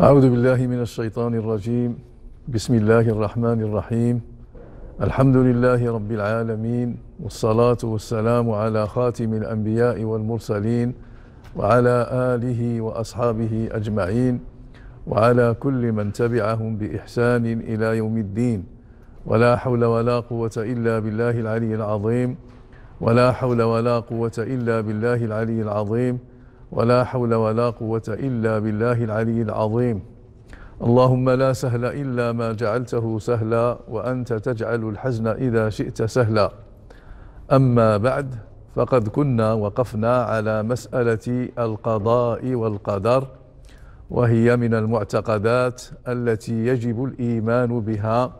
أعوذ بالله من الشيطان الرجيم بسم الله الرحمن الرحيم الحمد لله رب العالمين والصلاة والسلام على خاتم الأنبياء والمرسلين وعلى آله وأصحابه أجمعين وعلى كل من تبعهم بإحسان إلى يوم الدين ولا حول ولا قوة إلا بالله العلي العظيم ولا حول ولا قوة إلا بالله العلي العظيم ولا حول ولا قوة إلا بالله العلي العظيم اللهم لا سهل إلا ما جعلته سهلا وأنت تجعل الحزن إذا شئت سهلا أما بعد فقد كنا وقفنا على مسألة القضاء والقدر وهي من المعتقدات التي يجب الإيمان بها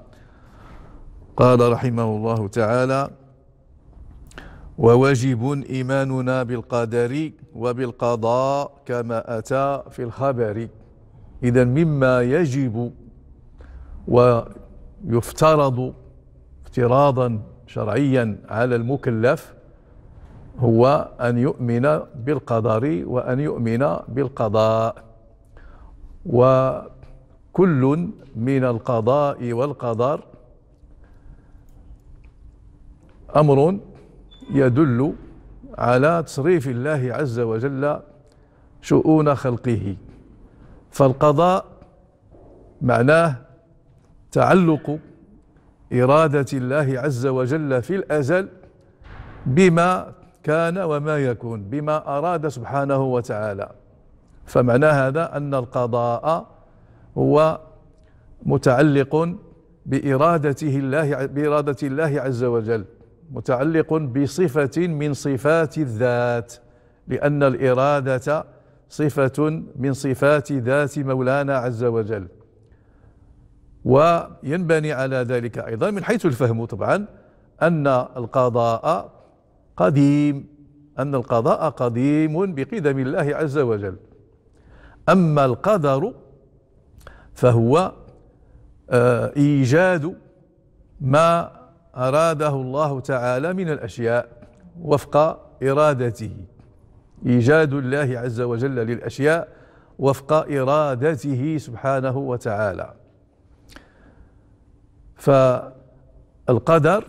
قال رحمه الله تعالى وواجب إيماننا بالقدر وبالقضاء كما أتى في الخبر إذا مما يجب ويفترض افتراضا شرعيا على المكلف هو أن يؤمن بالقدر وأن يؤمن بالقضاء وكل من القضاء والقدر أمر يدل على تصريف الله عز وجل شؤون خلقه فالقضاء معناه تعلق إرادة الله عز وجل في الأزل بما كان وما يكون بما أراد سبحانه وتعالى فمعنى هذا أن القضاء هو متعلق بإرادته الله بإرادة الله عز وجل متعلق بصفة من صفات الذات لأن الإرادة صفة من صفات ذات مولانا عز وجل وينبني على ذلك أيضا من حيث الفهم طبعا أن القضاء قديم أن القضاء قديم بقدم الله عز وجل أما القدر فهو آه، إيجاد ما أراده الله تعالى من الأشياء وفق إرادته إيجاد الله عز وجل للأشياء وفق إرادته سبحانه وتعالى فالقدر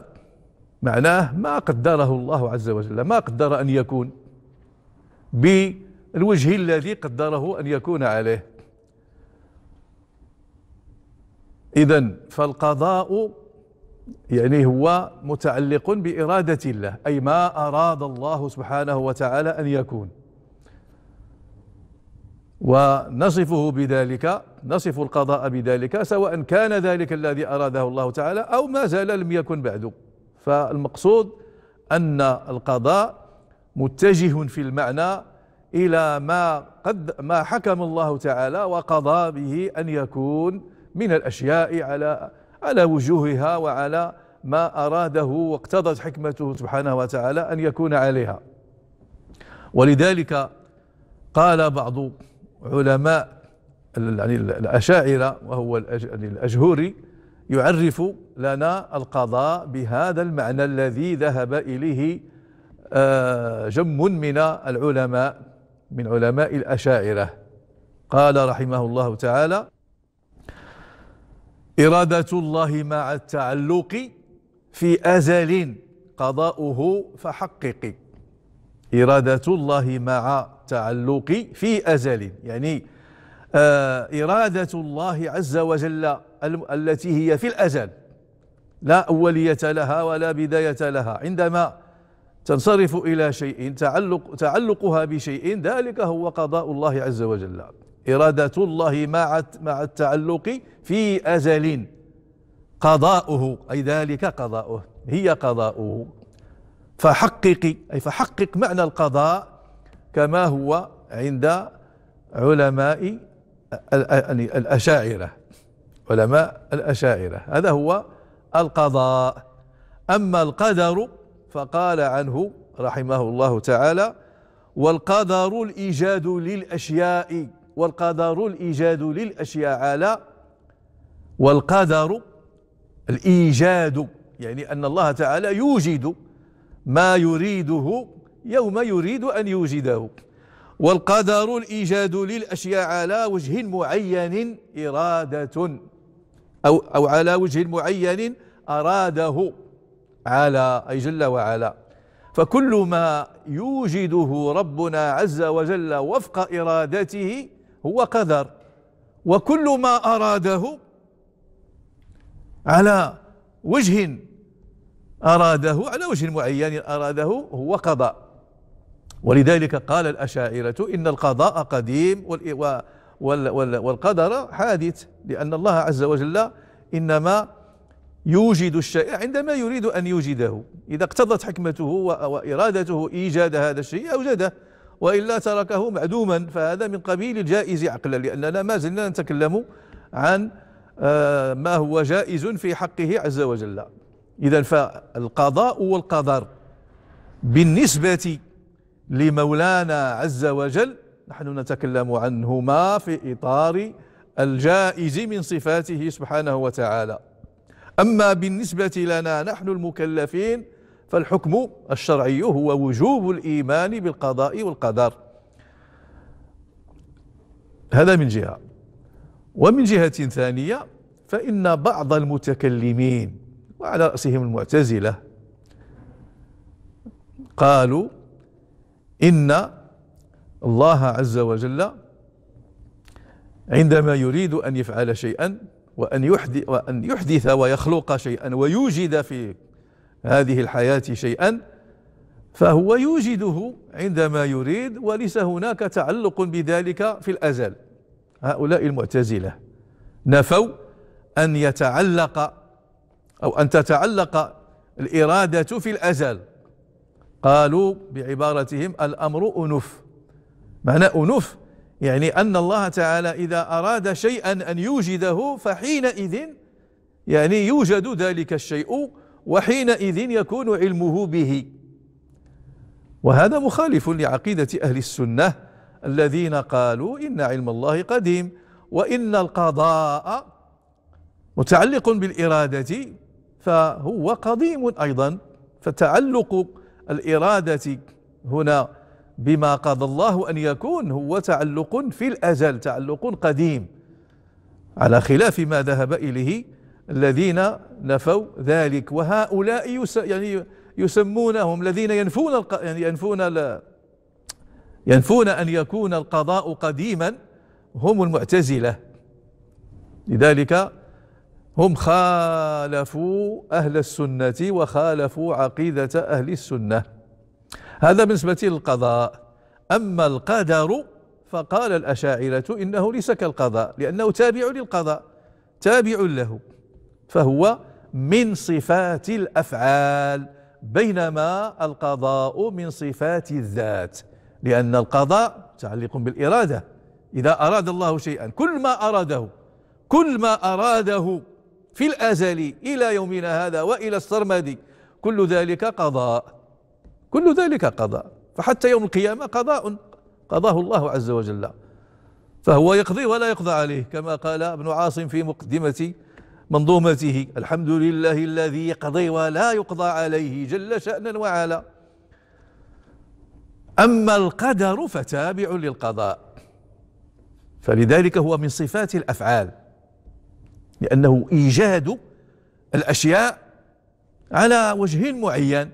معناه ما قدره الله عز وجل ما قدر أن يكون بالوجه الذي قدره أن يكون عليه إذا فالقضاء يعني هو متعلق بإرادة الله أي ما أراد الله سبحانه وتعالى أن يكون ونصفه بذلك نصف القضاء بذلك سواء كان ذلك الذي أراده الله تعالى أو ما زال لم يكن بعد فالمقصود أن القضاء متجه في المعنى إلى ما قد ما حكم الله تعالى وقضى به أن يكون من الأشياء على على وجوهها وعلى ما أراده واقتضت حكمته سبحانه وتعالى أن يكون عليها ولذلك قال بعض علماء يعني الأشاعرة وهو الأجهوري يعني يعرف لنا القضاء بهذا المعنى الذي ذهب إليه آه، جم من العلماء من علماء الأشاعرة قال رحمه الله تعالى إرادة الله مع التعلق في أزل قضاؤه فحقق إرادة الله مع تعلق في أزل يعني آه إرادة الله عز وجل التي هي في الأزل لا أولية لها ولا بداية لها عندما تنصرف إلى شيء تعلق تعلقها بشيء ذلك هو قضاء الله عز وجل إرادة الله مع مع التعلق في أزل قضاؤه أي ذلك قضاؤه هي قضاؤه فحقق أي فحقق معنى القضاء كما هو عند علماء يعني الأشاعرة علماء الأشاعرة هذا هو القضاء أما القدر فقال عنه رحمه الله تعالى والقدر الإيجاد للأشياء والقدر الإيجاد للأشياء على والقدر الإيجاد يعني أن الله تعالى يوجد ما يريده يوم يريد أن يوجده والقدر الإيجاد للأشياء على وجه معين إرادة أو, أو على وجه معين أراده على أي جل وعلا فكل ما يوجده ربنا عز وجل وفق إرادته هو قدر وكل ما أراده على وجه أراده على وجه معين أراده هو قضاء ولذلك قال الأشاعرة إن القضاء قديم والقدر حادث لأن الله عز وجل إنما يوجد الشيء عندما يريد أن يوجده إذا اقتضت حكمته وإرادته إيجاد هذا الشيء أوجده وإلا تركه معدوما فهذا من قبيل الجائز عقلا لأننا ما زلنا نتكلم عن آه، ما هو جائز في حقه عز وجل إذا فالقضاء والقدر بالنسبة لمولانا عز وجل نحن نتكلم عنهما في إطار الجائز من صفاته سبحانه وتعالى أما بالنسبة لنا نحن المكلفين فالحكم الشرعي هو وجوب الإيمان بالقضاء والقدر هذا من جهة ومن جهة ثانية فإن بعض المتكلمين وعلى رأسهم المعتزلة قالوا إن الله عز وجل عندما يريد أن يفعل شيئا وأن يحدث, وأن يحدث ويخلق شيئا ويوجد في هذه الحياة شيئا فهو يوجده عندما يريد وليس هناك تعلق بذلك في الأزل هؤلاء المعتزلة نفوا أن يتعلق أو أن تتعلق الإرادة في الأزل قالوا بعبارتهم الأمر أنف معنى أنف يعني أن الله تعالى إذا أراد شيئا أن يوجده فحينئذ يعني يوجد ذلك الشيء وحينئذ يكون علمه به وهذا مخالف لعقيدة أهل السنة الذين قالوا إن علم الله قديم وإن القضاء متعلق بالإرادة فهو قديم أيضا فتعلق الإرادة هنا بما قضى الله أن يكون هو تعلق في الأزل تعلق قديم على خلاف ما ذهب إليه الذين نفوا ذلك وهؤلاء يعني يسمونهم الذين ينفون الق... يعني ينفون ال... ينفون أن يكون القضاء قديما هم المعتزلة لذلك هم خالفوا أهل السنة وخالفوا عقيدة أهل السنة هذا بالنسبة للقضاء أما القدر فقال الأشاعرة إنه ليس كالقضاء لأنه تابع للقضاء تابع له فهو من صفات الافعال بينما القضاء من صفات الذات لان القضاء متعلق بالاراده اذا اراد الله شيئا كل ما اراده كل ما اراده في الازل الى يومنا هذا والى السرمد كل ذلك قضاء كل ذلك قضاء فحتى يوم القيامه قضاء قضاه الله عز وجل فهو يقضي ولا يقضى عليه كما قال ابن عاصم في مقدمه منظومته الحمد لله الذي يقضي ولا يقضى عليه جل شأنا وعلا أما القدر فتابع للقضاء فلذلك هو من صفات الأفعال لأنه إيجاد الأشياء على وجه معين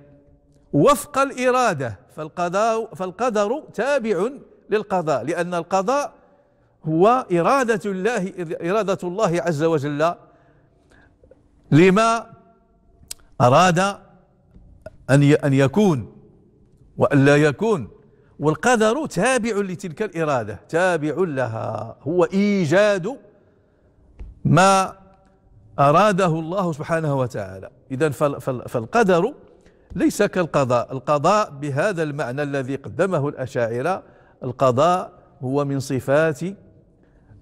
وفق الإرادة فالقضاء فالقدر تابع للقضاء لأن القضاء هو إرادة الله إرادة الله عز وجل لما أراد أن أن يكون وألا يكون والقدر تابع لتلك الإرادة تابع لها هو إيجاد ما أراده الله سبحانه وتعالى إذا فالقدر ليس كالقضاء القضاء بهذا المعنى الذي قدمه الأشاعرة القضاء هو من صفات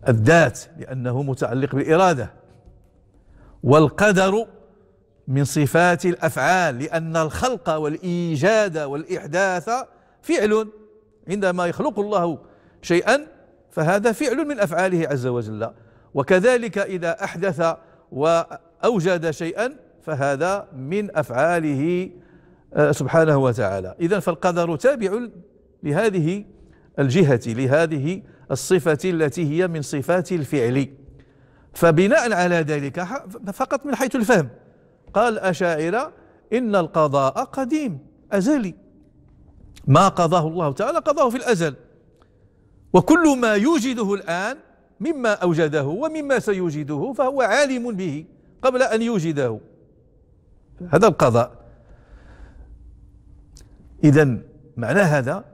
الذات لأنه متعلق بالإرادة والقدر من صفات الأفعال لأن الخلق والإيجاد والإحداث فعل عندما يخلق الله شيئا فهذا فعل من أفعاله عز وجل وكذلك إذا أحدث وأوجد شيئا فهذا من أفعاله آه، سبحانه وتعالى إذا فالقدر تابع لهذه الجهة لهذه الصفة التي هي من صفات الفعل فبناء على ذلك فقط من حيث الفهم قال أشاعرة إن القضاء قديم أزلي ما قضاه الله تعالى قضاه في الأزل وكل ما يوجده الآن مما أوجده ومما سيوجده فهو عالم به قبل أن يوجده هذا القضاء إذا معنى هذا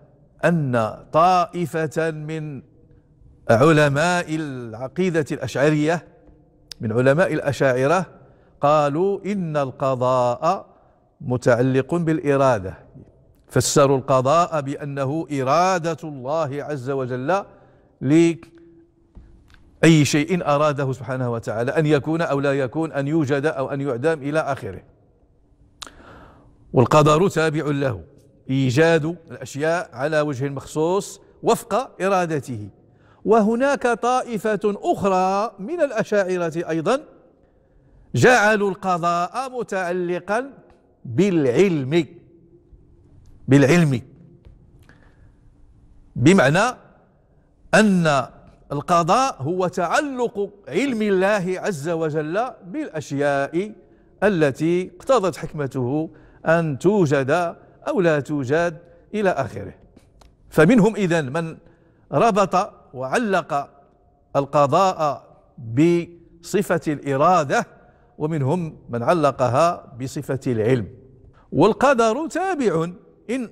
أن طائفة من علماء العقيدة الأشعرية من علماء الأشاعرة قالوا إن القضاء متعلق بالإرادة فسروا القضاء بأنه إرادة الله عز وجل لأي شيء أراده سبحانه وتعالى أن يكون أو لا يكون أن يوجد أو أن يعدم إلى آخره والقدر تابع له إيجاد الأشياء على وجه مخصوص وفق إرادته وهناك طائفة أخرى من الأشاعرة أيضا جعلوا القضاء متعلقا بالعلم بالعلم بمعنى أن القضاء هو تعلق علم الله عز وجل بالأشياء التي اقتضت حكمته أن توجد أو لا توجد إلى آخره فمنهم إذن من ربط وعلق القضاء بصفة الإرادة ومنهم من علقها بصفة العلم والقدر تابع إن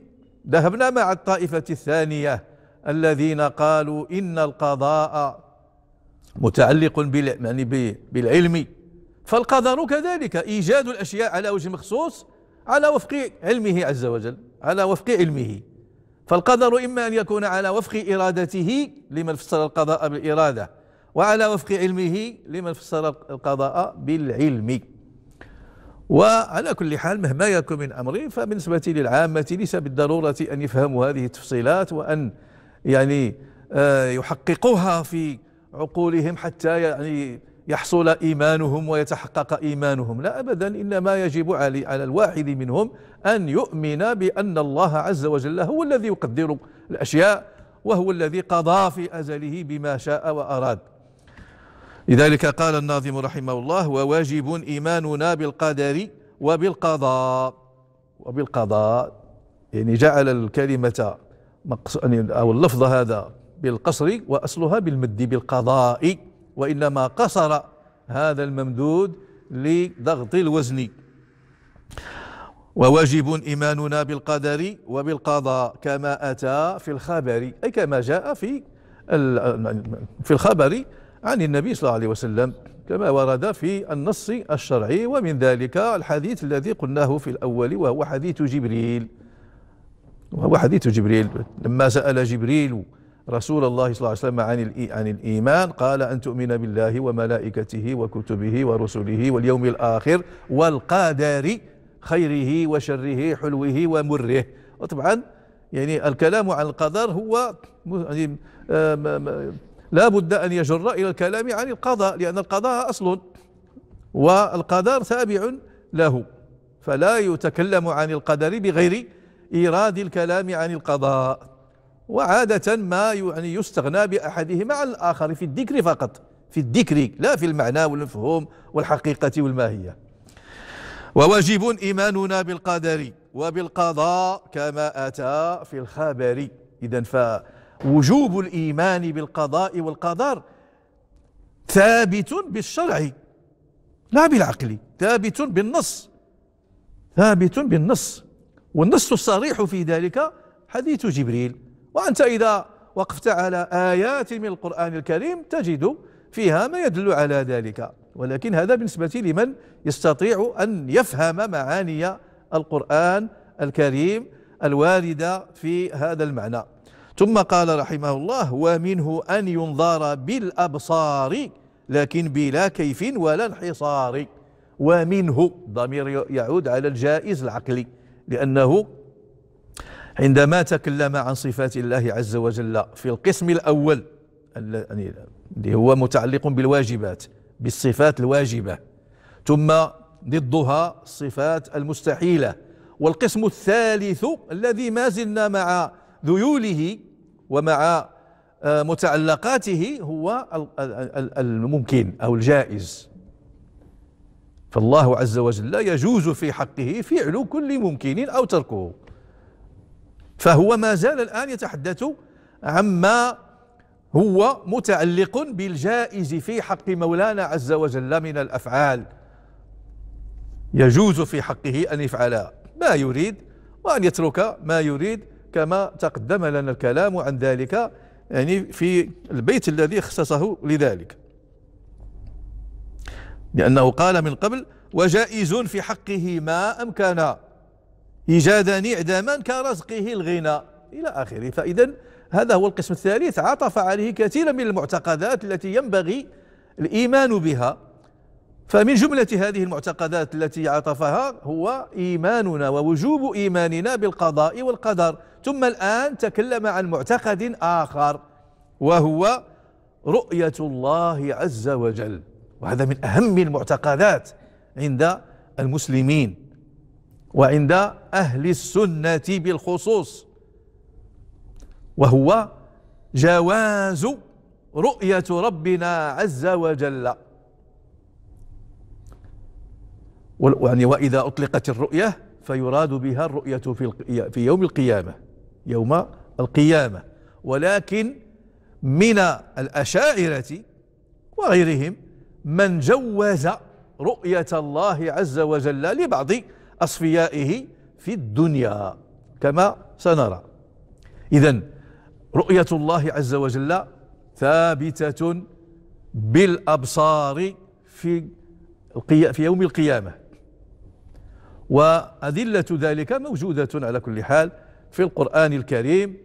ذهبنا مع الطائفة الثانية الذين قالوا إن القضاء متعلق يعني بالعلم فالقدر كذلك إيجاد الأشياء على وجه مخصوص على وفق علمه عز وجل على وفق علمه فالقدر إما أن يكون على وفق إرادته لمن فسر القضاء بالإرادة وعلى وفق علمه لمن فسر القضاء بالعلم وعلى كل حال مهما يكون من أمر فبالنسبة للعامة ليس بالضرورة أن يفهموا هذه التفصيلات وأن يعني آه، يحققوها في عقولهم حتى يعني يحصل إيمانهم ويتحقق إيمانهم لا أبدا إنما يجب على الواحد منهم أن يؤمن بأن الله عز وجل هو الذي يقدر الأشياء وهو الذي قضى في أزله بما شاء وأراد لذلك قال الناظم رحمه الله وواجب إيماننا بالقدر وبالقضاء وبالقضاء يعني جعل الكلمة يعني أو اللفظ هذا بالقصر وأصلها بالمد بالقضاء وإنما قصر هذا الممدود لضغط الوزن وواجب إيماننا بالقدر وبالقضاء كما أتى في الخبر أي كما جاء في في الخبر عن النبي صلى الله عليه وسلم كما ورد في النص الشرعي ومن ذلك الحديث الذي قلناه في الأول وهو حديث جبريل وهو حديث جبريل لما سأل جبريل رسول الله صلى الله عليه وسلم عن عن الإيمان قال أن تؤمن بالله وملائكته وكتبه ورسله واليوم الآخر والقدر خيره وشره حلوه ومره وطبعا يعني الكلام عن القدر هو يعني لا بد أن يجر إلى الكلام عن القضاء لأن القضاء أصل والقدر تابع له فلا يتكلم عن القدر بغير إيراد الكلام عن القضاء وعادة ما يعني يستغنى بأحدهما عن الآخر في الذكر فقط في الذكر لا في المعنى والمفهوم والحقيقة والماهية وواجب إيماننا بالقدر وبالقضاء كما أتى في الخبر إذا فوجوب الإيمان بالقضاء والقدر ثابت بالشرع لا بالعقل ثابت بالنص ثابت بالنص والنص الصريح في ذلك حديث جبريل وأنت إذا وقفت على آيات من القرآن الكريم تجد فيها ما يدل على ذلك ولكن هذا بالنسبة لمن يستطيع أن يفهم معاني القرآن الكريم الواردة في هذا المعنى ثم قال رحمه الله ومنه أن ينظر بالأبصار لكن بلا كيف ولا انحصار ومنه ضمير يعود على الجائز العقلي لأنه عندما تكلم عن صفات الله عز وجل في القسم الأول يعني اللي هو متعلق بالواجبات بالصفات الواجبة ثم ضدها الصفات المستحيلة والقسم الثالث الذي ما زلنا مع ذيوله ومع آه، متعلقاته هو الممكن أو الجائز فالله عز وجل يجوز في حقه فعل كل ممكن أو تركه فهو ما زال الآن يتحدث عما هو متعلق بالجائز في حق مولانا عز وجل من الأفعال يجوز في حقه أن يفعل ما يريد وأن يترك ما يريد كما تقدم لنا الكلام عن ذلك يعني في البيت الذي خصصه لذلك لأنه قال من قبل وجائز في حقه ما أمكن إيجادني إعداما كرزقه الغنى إلى آخره فإذا هذا هو القسم الثالث عطف عليه كثيرا من المعتقدات التي ينبغي الإيمان بها فمن جملة هذه المعتقدات التي عطفها هو إيماننا ووجوب إيماننا بالقضاء والقدر ثم الآن تكلم عن معتقد آخر وهو رؤية الله عز وجل وهذا من أهم المعتقدات عند المسلمين وعند أهل السنة بالخصوص وهو جواز رؤية ربنا عز وجل يعني وإذا أطلقت الرؤية فيراد بها الرؤية في, في يوم القيامة يوم القيامة ولكن من الأشاعرة وغيرهم من جوز رؤية الله عز وجل لبعض أصفيائه في الدنيا كما سنرى إذا رؤية الله عز وجل ثابتة بالأبصار في في يوم القيامة وأدلة ذلك موجودة على كل حال في القرآن الكريم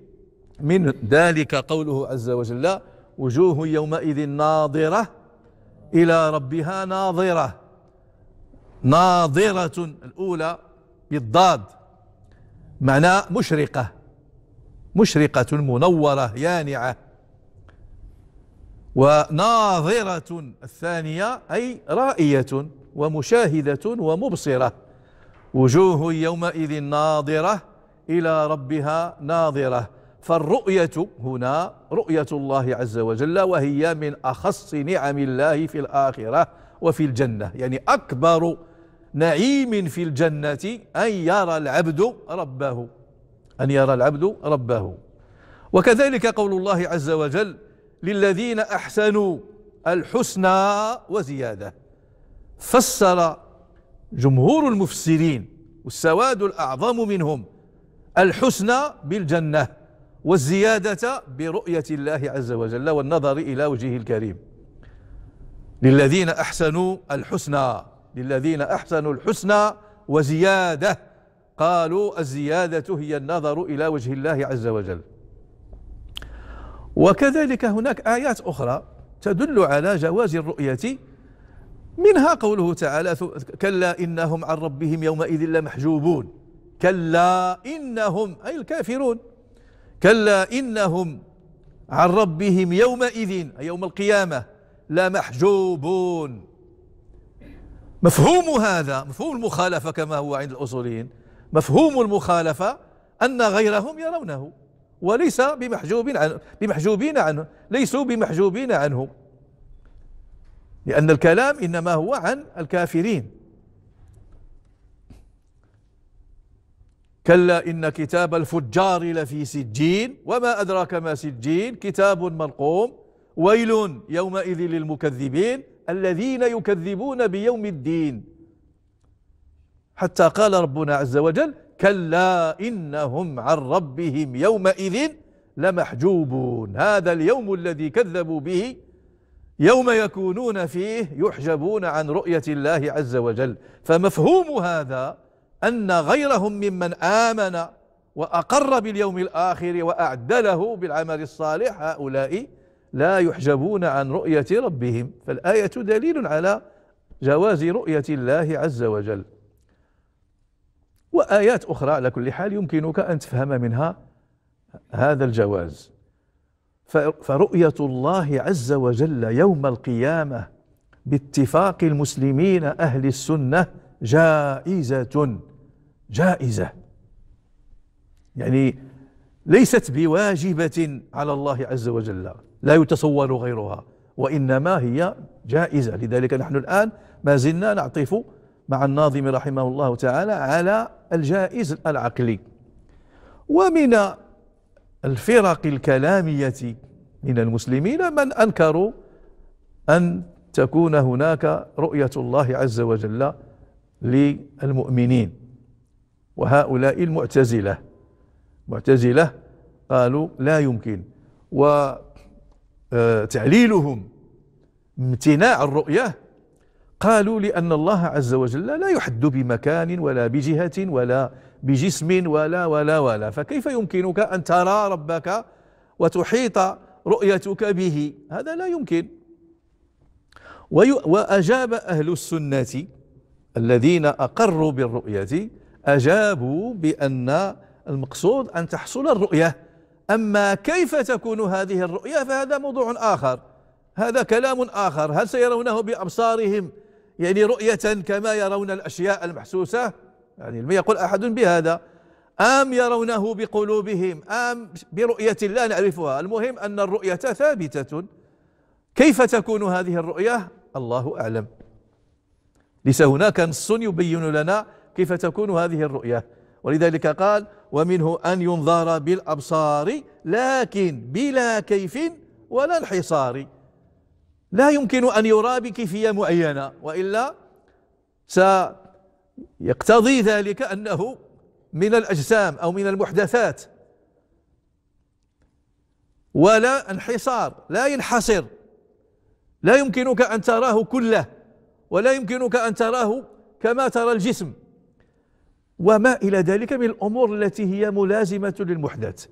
من ذلك قوله عز وجل وجوه يومئذ ناظرة إلى ربها ناظرة ناظرة الأولى بالضاد معناه مشرقة مشرقة منورة يانعة وناظرة الثانية أي رائية ومشاهدة ومبصرة وجوه يومئذ ناظرة إلى ربها ناظرة فالرؤية هنا رؤية الله عز وجل وهي من أخص نعم الله في الآخرة وفي الجنة يعني أكبر نعيم في الجنة أن يرى العبد ربه أن يرى العبد ربه وكذلك قول الله عز وجل للذين أحسنوا الحسنى وزيادة فسر جمهور المفسرين والسواد الأعظم منهم الحسنى بالجنة والزيادة برؤية الله عز وجل والنظر إلى وجهه الكريم للذين أحسنوا الحسنى للذين أحسنوا الحسنى وزيادة قالوا الزيادة هي النظر إلى وجه الله عز وجل وكذلك هناك آيات أخرى تدل على جواز الرؤية منها قوله تعالى كلا إنهم عن ربهم يومئذ لمحجوبون كلا إنهم أي الكافرون كلا إنهم عن ربهم يومئذ أي يوم القيامة لمحجوبون مفهوم هذا مفهوم المخالفة كما هو عند الأصوليين مفهوم المخالفة أن غيرهم يرونه وليس بمحجوب عنه بمحجوبين عنه ليسوا بمحجوبين عنه لأن الكلام إنما هو عن الكافرين كلا إن كتاب الفجار لفي سجين وما أدراك ما سجين كتاب مرقوم ويل يومئذ للمكذبين الذين يكذبون بيوم الدين حتى قال ربنا عز وجل كلا إنهم عن ربهم يومئذ لمحجوبون هذا اليوم الذي كذبوا به يوم يكونون فيه يحجبون عن رؤية الله عز وجل فمفهوم هذا أن غيرهم ممن آمن وأقر باليوم الآخر وأعدله بالعمل الصالح هؤلاء لا يحجبون عن رؤية ربهم فالآية دليل على جواز رؤية الله عز وجل وآيات أخرى على كل حال يمكنك أن تفهم منها هذا الجواز فرؤية الله عز وجل يوم القيامة باتفاق المسلمين أهل السنة جائزة جائزة يعني ليست بواجبة على الله عز وجل لا يتصور غيرها وإنما هي جائزة لذلك نحن الآن ما زلنا نعطف مع الناظم رحمه الله تعالى على الجائز العقلي ومن الفرق الكلامية من المسلمين من أنكروا أن تكون هناك رؤية الله عز وجل للمؤمنين وهؤلاء المعتزلة معتزلة قالوا لا يمكن و آه، تعليلهم امتناع الرؤية قالوا لأن الله عز وجل لا يحد بمكان ولا بجهة ولا بجسم ولا ولا ولا فكيف يمكنك أن ترى ربك وتحيط رؤيتك به هذا لا يمكن وأجاب أهل السنة الذين أقروا بالرؤية أجابوا بأن المقصود أن تحصل الرؤية أما كيف تكون هذه الرؤية فهذا موضوع آخر هذا كلام آخر هل سيرونه بأبصارهم يعني رؤية كما يرون الأشياء المحسوسة يعني لم يقل أحد بهذا أم يرونه بقلوبهم أم برؤية لا نعرفها المهم أن الرؤية ثابتة كيف تكون هذه الرؤية الله أعلم ليس هناك نص يبين لنا كيف تكون هذه الرؤية ولذلك قال ومنه أن ينظر بالأبصار لكن بلا كيف ولا انحصار لا يمكن أن يرى بكيفية معينة وإلا سيقتضي ذلك أنه من الأجسام أو من المحدثات ولا انحصار لا ينحصر لا يمكنك أن تراه كله ولا يمكنك أن تراه كما ترى الجسم وما إلى ذلك من الأمور التي هي ملازمة للمحدث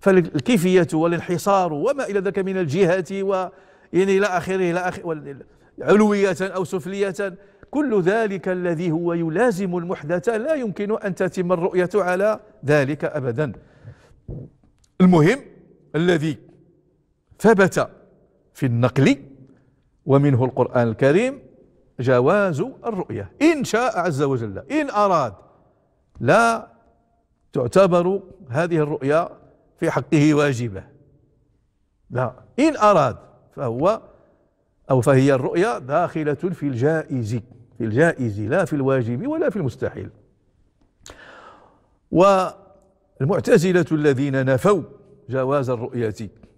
فالكيفية والانحصار وما إلى ذلك من الجهة و يعني إلى آخره إلى آخره علوية أو سفلية كل ذلك الذي هو يلازم المحدث لا يمكن أن تتم الرؤية على ذلك أبدا المهم الذي ثبت في النقل ومنه القرآن الكريم جواز الرؤية إن شاء عز وجل إن أراد لا تعتبر هذه الرؤيا في حقه واجبة لا إن أراد فهو أو فهي الرؤيا داخلة في الجائز في الجائز لا في الواجب ولا في المستحيل والمعتزلة الذين نفوا جواز الرؤية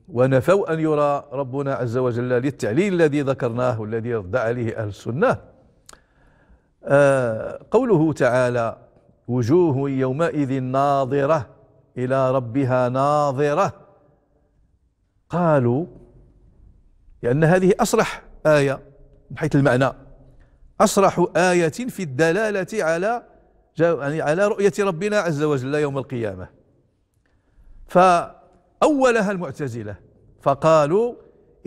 ونفوا أن يرى ربنا عز وجل للتعليل الذي ذكرناه والذي رد عليه أهل السنة آه قوله تعالى وجوه يومئذ ناظرة إلى ربها ناظرة قالوا لأن هذه أصرح آية من حيث المعنى أصرح آية في الدلالة على يعني على رؤية ربنا عز وجل يوم القيامة فأولها المعتزلة فقالوا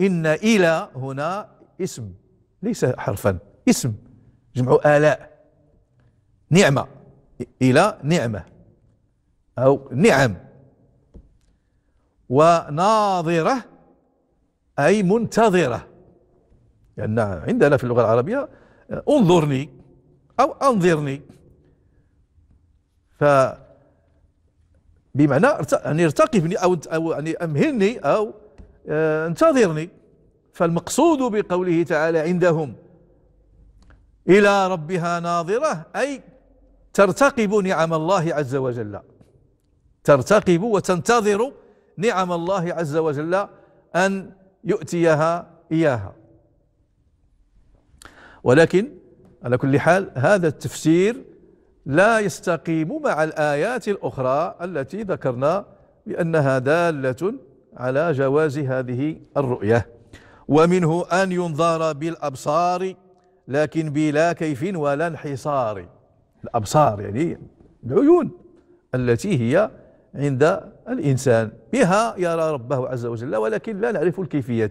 إن إلى هنا اسم ليس حرفا اسم جمع آلاء نعمة إلى نعمة أو نعم وناظرة أي منتظرة لأن يعني عندنا في اللغة العربية انظرني أو أنظرني ف بمعنى أن ارتقبني أو أو يعني أمهلني أو آه، انتظرني فالمقصود بقوله تعالى عندهم إلى ربها ناظرة أي ترتقب نعم الله عز وجل ترتقب وتنتظر نعم الله عز وجل أن يؤتيها إياها ولكن على كل حال هذا التفسير لا يستقيم مع الآيات الأخرى التي ذكرنا بأنها دالة على جواز هذه الرؤية ومنه أن ينظر بالأبصار لكن بلا كيف ولا انحصار الأبصار يعني العيون التي هي عند الإنسان بها يرى ربه عز وجل ولكن لا نعرف الكيفية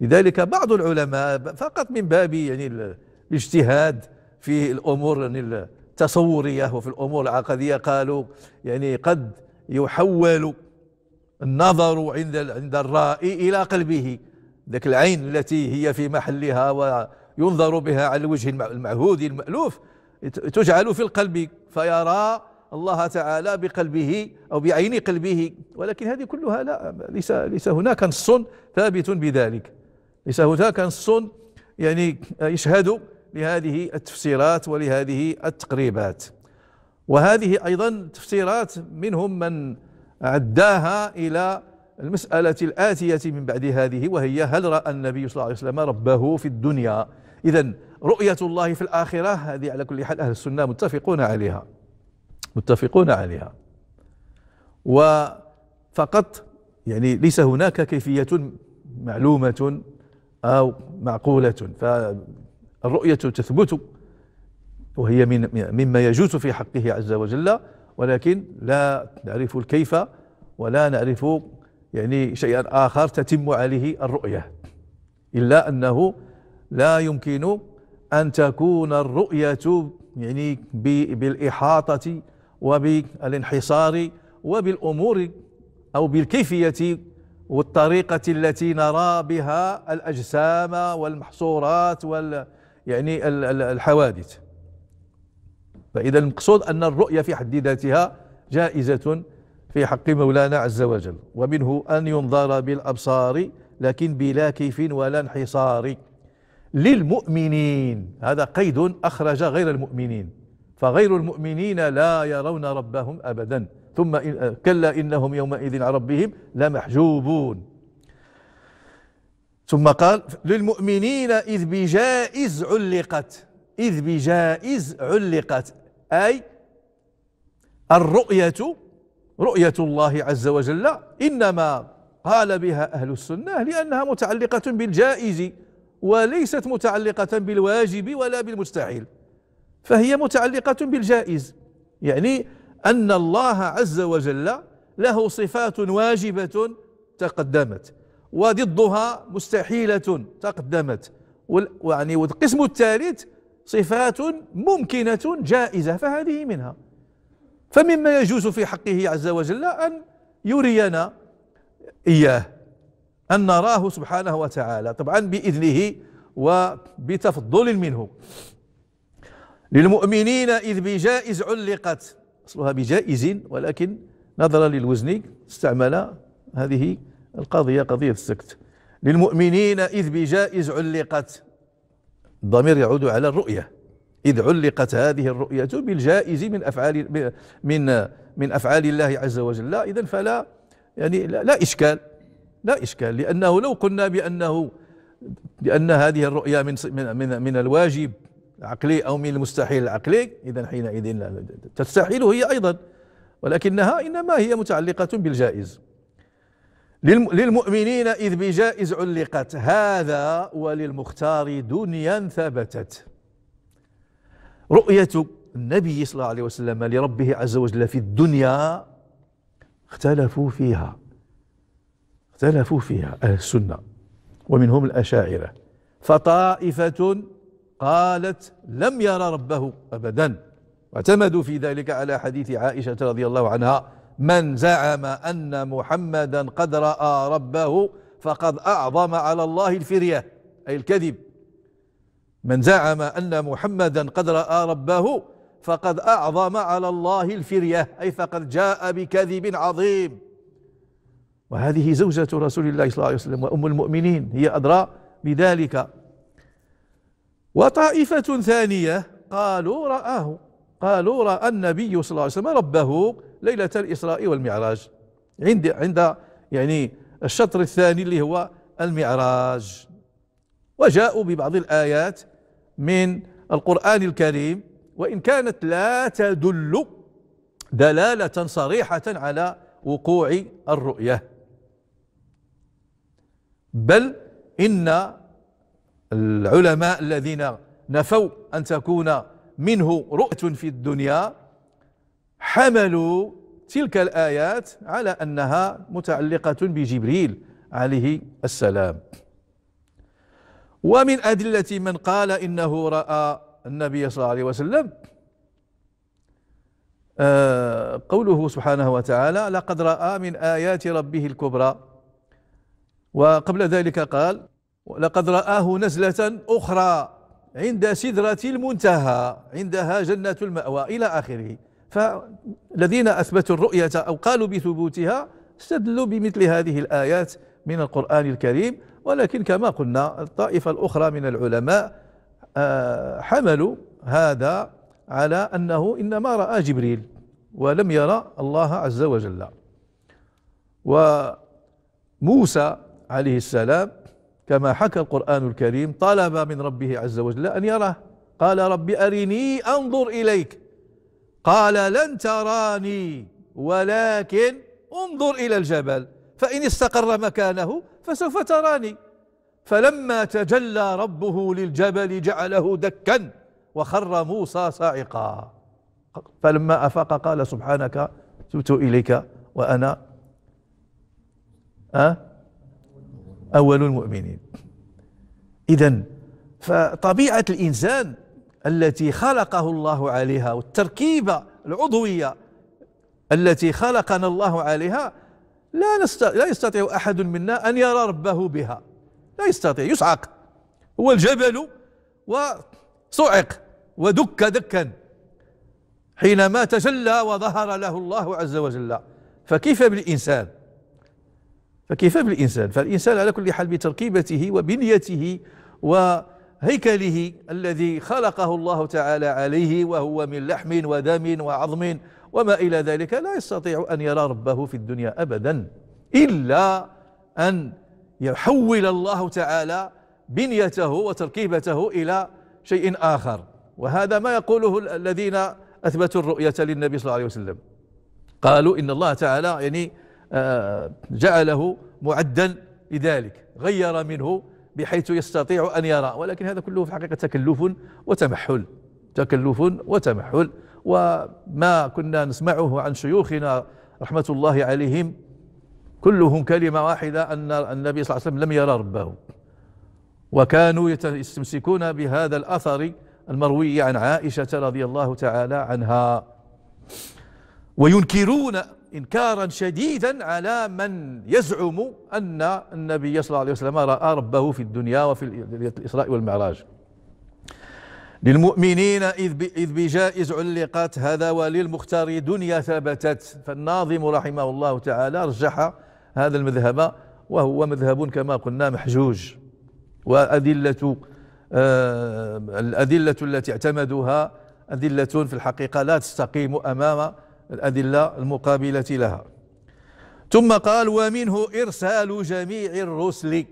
لذلك بعض العلماء فقط من باب يعني الاجتهاد في الأمور يعني التصورية وفي الأمور العقدية قالوا يعني قد يحول النظر عند عند الرائي إلى قلبه ذاك العين التي هي في محلها وينظر بها على الوجه المعهود المألوف تجعل في القلب فيرى الله تعالى بقلبه أو بعين قلبه ولكن هذه كلها لا ليس, ليس هناك نص ثابت بذلك ليس هناك نص يعني يشهد لهذه التفسيرات ولهذه التقريبات وهذه أيضا تفسيرات منهم من عداها إلى المسألة الآتية من بعد هذه وهي هل رأى النبي صلى الله عليه وسلم ربه في الدنيا إذا رؤية الله في الآخرة هذه على كل حال أهل السنة متفقون عليها متفقون عليها وفقط يعني ليس هناك كيفية معلومة أو معقولة فالرؤية تثبت وهي من مما يجوز في حقه عز وجل ولكن لا نعرف الكيف ولا نعرف يعني شيئا آخر تتم عليه الرؤية إلا أنه لا يمكن أن تكون الرؤية يعني بالإحاطة وبالانحصار وبالأمور أو بالكيفية والطريقة التي نرى بها الأجسام والمحصورات وال يعني الحوادث فإذا المقصود أن الرؤية في حد ذاتها جائزة في حق مولانا عز وجل ومنه أن ينظر بالأبصار لكن بلا كيف ولا انحصار للمؤمنين هذا قيد أخرج غير المؤمنين فغير المؤمنين لا يرون ربهم أبدا ثم إن كلا إنهم يومئذ عن ربهم لمحجوبون ثم قال للمؤمنين إذ بجائز علقت إذ بجائز علقت أي الرؤية رؤية الله عز وجل إنما قال بها أهل السنة لأنها متعلقة بالجائز وليست متعلقة بالواجب ولا بالمستحيل فهي متعلقة بالجائز يعني أن الله عز وجل له صفات واجبة تقدمت وضدها مستحيلة تقدمت ويعني والقسم الثالث صفات ممكنة جائزة فهذه منها فمما يجوز في حقه عز وجل أن يرينا إياه أن نراه سبحانه وتعالى طبعا بإذنه وبتفضل منه للمؤمنين إذ بجائز علقت أصلها بجائز ولكن نظرا للوزن استعمل هذه القضية قضية السكت للمؤمنين إذ بجائز علقت الضمير يعود على الرؤية إذ علقت هذه الرؤية بالجائز من أفعال من من أفعال الله عز وجل إذا فلا يعني لا, لا إشكال لا إشكال لأنه لو قلنا بأنه بأن هذه الرؤية من من من الواجب العقلي أو من المستحيل العقلي إذا حينئذ لا تستحيل هي أيضا ولكنها إنما هي متعلقة بالجائز للمؤمنين إذ بجائز علقت هذا وللمختار دنيا ثبتت رؤية النبي صلى الله عليه وسلم لربه عز وجل في الدنيا اختلفوا فيها اختلفوا فيها أهل السنة ومنهم الأشاعرة فطائفة قالت لم يرى ربه أبدا واعتمدوا في ذلك على حديث عائشة رضي الله عنها من زعم أن محمدا قد رأى ربه فقد أعظم على الله الفرية أي الكذب من زعم أن محمدا قد رأى ربه فقد أعظم على الله الفرية أي فقد جاء بكذب عظيم وهذه زوجة رسول الله صلى الله عليه وسلم وأم المؤمنين هي أدرى بذلك وطائفة ثانية قالوا رآه قالوا رأى النبي صلى الله عليه وسلم ربه ليلة الإسراء والمعراج عند عند يعني الشطر الثاني اللي هو المعراج وجاءوا ببعض الآيات من القرآن الكريم وإن كانت لا تدل دلالة صريحة على وقوع الرؤية بل إن العلماء الذين نفوا أن تكون منه رؤة في الدنيا حملوا تلك الآيات على أنها متعلقة بجبريل عليه السلام ومن أدلة من قال إنه رأى النبي صلى الله عليه وسلم آه، قوله سبحانه وتعالى لقد رأى من آيات ربه الكبرى وقبل ذلك قال لقد رآه نزلة أخرى عند سدرة المنتهى عندها جنة المأوى إلى آخره فالذين أثبتوا الرؤية أو قالوا بثبوتها استدلوا بمثل هذه الآيات من القرآن الكريم ولكن كما قلنا الطائفة الأخرى من العلماء آه، حملوا هذا على أنه إنما رأى جبريل ولم يرى الله عز وجل وموسى عليه السلام كما حكى القرآن الكريم طلب من ربه عز وجل أن يراه قال رب أرني أنظر إليك قال لن تراني ولكن انظر إلى الجبل فإن استقر مكانه فسوف تراني فلما تجلى ربه للجبل جعله دكا وخر موسى صاعقا فلما أفاق قال سبحانك تبت إليك وأنا أه أول المؤمنين إذا فطبيعة الإنسان التي خلقه الله عليها والتركيبة العضوية التي خلقنا الله عليها لا لا يستطيع أحد منا أن يرى ربه بها لا يستطيع يصعق هو الجبل وصعق ودك دكا حينما تجلى وظهر له الله عز وجل فكيف بالإنسان فكيف بالإنسان فالإنسان على كل حال بتركيبته وبنيته وهيكله الذي خلقه الله تعالى عليه وهو من لحم ودم وعظم وما إلى ذلك لا يستطيع أن يرى ربه في الدنيا أبدا إلا أن يحول الله تعالى بنيته وتركيبته إلى شيء آخر وهذا ما يقوله الذين أثبتوا الرؤية للنبي صلى الله عليه وسلم قالوا إن الله تعالى يعني جعله معدا لذلك غير منه بحيث يستطيع أن يرى ولكن هذا كله في الحقيقه تكلف وتمحل تكلف وتمحل وما كنا نسمعه عن شيوخنا رحمة الله عليهم كلهم كلمة واحدة أن النبي صلى الله عليه وسلم لم يرى ربه وكانوا يستمسكون بهذا الأثر المروي عن عائشة رضي الله تعالى عنها وينكرون إنكارا شديدا على من يزعم أن النبي صلى الله عليه وسلم رأى ربه في الدنيا وفي الإسراء والمعراج للمؤمنين إذ بجائز علقت هذا وللمختار دنيا ثبتت فالناظم رحمه الله تعالى رجح هذا المذهب وهو مذهب كما قلنا محجوج وأدلة آه الأدلة التي اعتمدوها أدلة في الحقيقة لا تستقيم أمام الأدلة المقابلة لها ثم قال ومنه إرسال جميع الرسل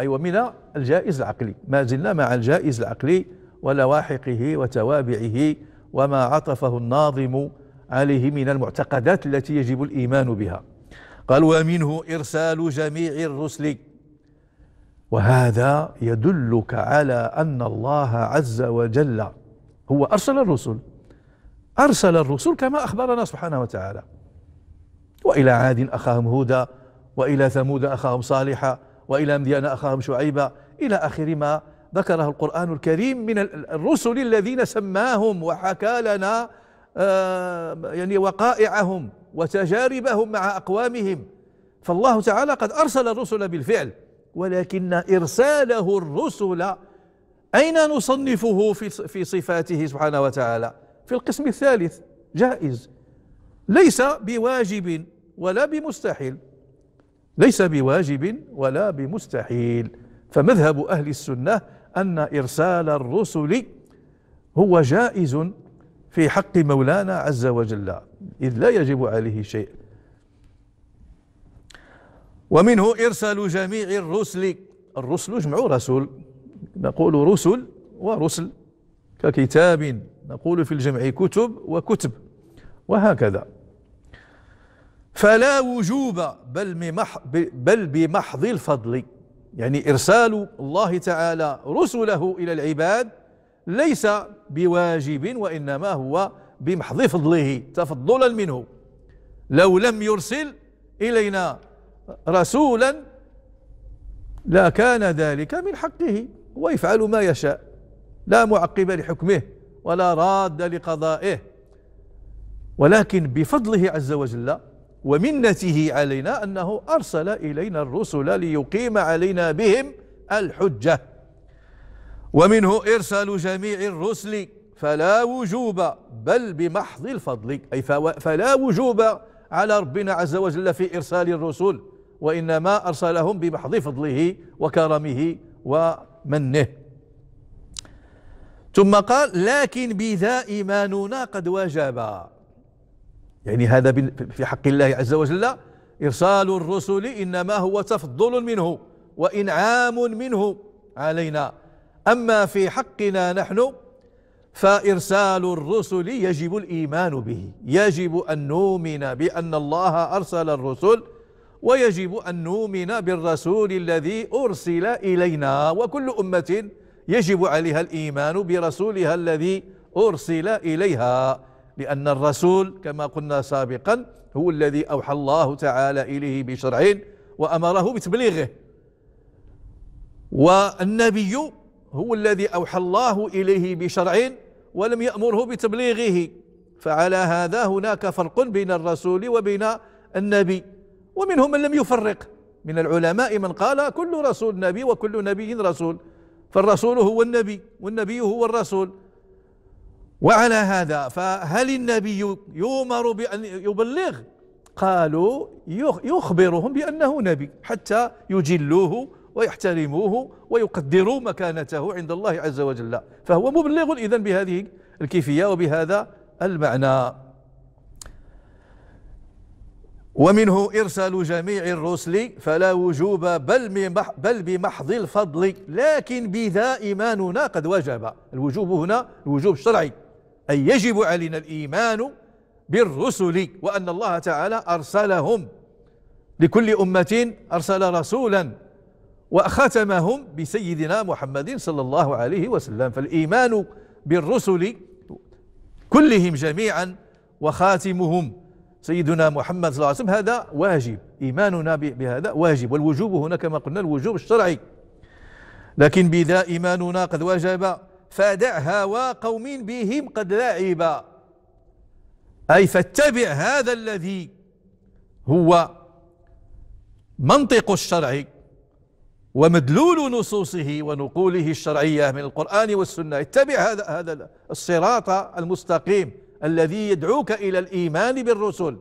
أي ومن الجائز العقلي ما زلنا مع الجائز العقلي ولواحقه وتوابعه وما عطفه الناظم عليه من المعتقدات التي يجب الإيمان بها قال ومنه إرسال جميع الرسل وهذا يدلك على أن الله عز وجل هو أرسل الرسل أرسل الرسل كما أخبرنا سبحانه وتعالى وإلى عاد أخاهم هودا وإلى ثمود أخاهم صالحا وإلى مدين أخاهم شعيبا إلى آخر ما ذكره القرآن الكريم من الرسل الذين سماهم وحكى لنا آه، يعني وقائعهم وتجاربهم مع أقوامهم فالله تعالى قد أرسل الرسل بالفعل ولكن إرساله الرسل أين نصنفه في صفاته سبحانه وتعالى؟ في القسم الثالث جائز ليس بواجب ولا بمستحيل ليس بواجب ولا بمستحيل فمذهب أهل السنة أن إرسال الرسل هو جائز في حق مولانا عز وجل إذ لا يجب عليه شيء ومنه إرسال جميع الرسل الرسل جمع رسول نقول رسل ورسل ككتاب نقول في الجمع كتب وكتب وهكذا فلا وجوب بل, بل بمحض الفضل يعني إرسال الله تعالى رسله إلى العباد ليس بواجب وإنما هو بمحض فضله تفضلا منه لو لم يرسل إلينا رسولا لكان ذلك من حقه ويفعل ما يشاء لا معقب لحكمه ولا راد لقضائه ولكن بفضله عز وجل ومنته علينا أنه أرسل إلينا الرسل ليقيم علينا بهم الحجة ومنه إرسال جميع الرسل فلا وجوب بل بمحض الفضل أي فلا وجوب على ربنا عز وجل في إرسال الرسل وإنما أرسلهم بمحض فضله وكرمه ومنه ثم قال لكن بذا إيماننا قد وجب يعني هذا في حق الله عز وجل إرسال الرسل إنما هو تفضل منه وإنعام منه علينا أما في حقنا نحن فإرسال الرسل يجب الإيمان به يجب أن نؤمن بأن الله أرسل الرسل ويجب أن نؤمن بالرسول الذي أرسل إلينا وكل أمة يجب عليها الإيمان برسولها الذي أرسل إليها لأن الرسول كما قلنا سابقا هو الذي أوحى الله تعالى إليه بشرع وأمره بتبليغه والنبي هو الذي أوحى الله إليه بشرع ولم يأمره بتبليغه فعلى هذا هناك فرق بين الرسول وبين النبي ومنهم من لم يفرق من العلماء من قال كل رسول نبي وكل نبي رسول فالرسول هو النبي والنبي هو الرسول وعلى هذا فهل النبي يؤمر بأن يبلغ قالوا يخبرهم بأنه نبي حتى يجلوه ويحترموه ويقدروا مكانته عند الله عز وجل فهو مبلغ إذن بهذه الكيفية وبهذا المعنى ومنه إرسال جميع الرسل فلا وجوب بل بل بمحض الفضل لكن بذا إيماننا قد وجب الوجوب هنا الوجوب الشرعي أي يجب علينا الإيمان بالرسل وأن الله تعالى أرسلهم لكل أمة أرسل رسولا وختمهم بسيدنا محمد صلى الله عليه وسلم فالإيمان بالرسل كلهم جميعا وخاتمهم سيدنا محمد صلى الله عليه وسلم هذا واجب إيماننا بهذا واجب والوجوب هنا كما قلنا الوجوب الشرعي لكن بذا إيماننا قد وجب فدع هوى قوم بهم قد لعب أي فاتبع هذا الذي هو منطق الشرع ومدلول نصوصه ونقوله الشرعية من القرآن والسنة اتبع هذا هذا الصراط المستقيم الذي يدعوك إلى الإيمان بالرسل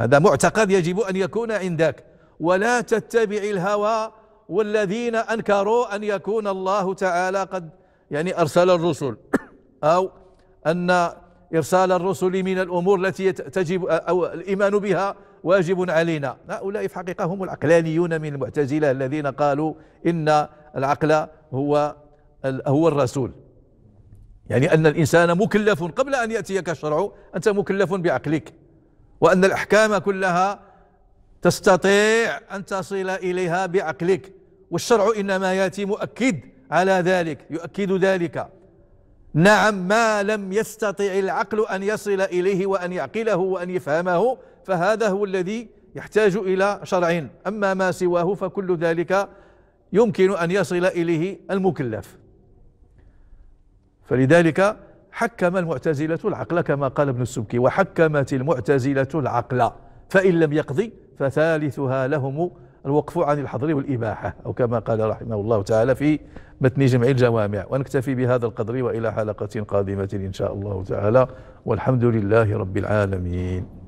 هذا معتقد يجب أن يكون عندك ولا تتبع الهوى والذين أنكروا أن يكون الله تعالى قد يعني أرسل الرسل أو أن إرسال الرسل من الأمور التي تجب أو الإيمان بها واجب علينا هؤلاء في حقيقة هم العقلانيون من المعتزلة الذين قالوا إن العقل هو هو الرسول يعني أن الإنسان مكلف قبل أن يأتيك الشرع أنت مكلف بعقلك وأن الأحكام كلها تستطيع أن تصل إليها بعقلك والشرع إنما يأتي مؤكد على ذلك يؤكد ذلك نعم ما لم يستطع العقل أن يصل إليه وأن يعقله وأن يفهمه فهذا هو الذي يحتاج إلى شرع أما ما سواه فكل ذلك يمكن أن يصل إليه المكلف فلذلك حكم المعتزلة العقل كما قال ابن السبكي وحكمت المعتزلة العقل فإن لم يقضي فثالثها لهم الوقف عن الحظر والإباحة أو كما قال رحمه الله تعالى في متن جمع الجوامع ونكتفي بهذا القدر وإلى حلقة قادمة إن شاء الله تعالى والحمد لله رب العالمين